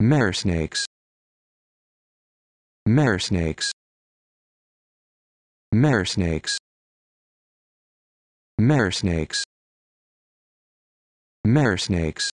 Mare snakes. Mare snakes. Mare snakes. Mare snakes. Mare snakes.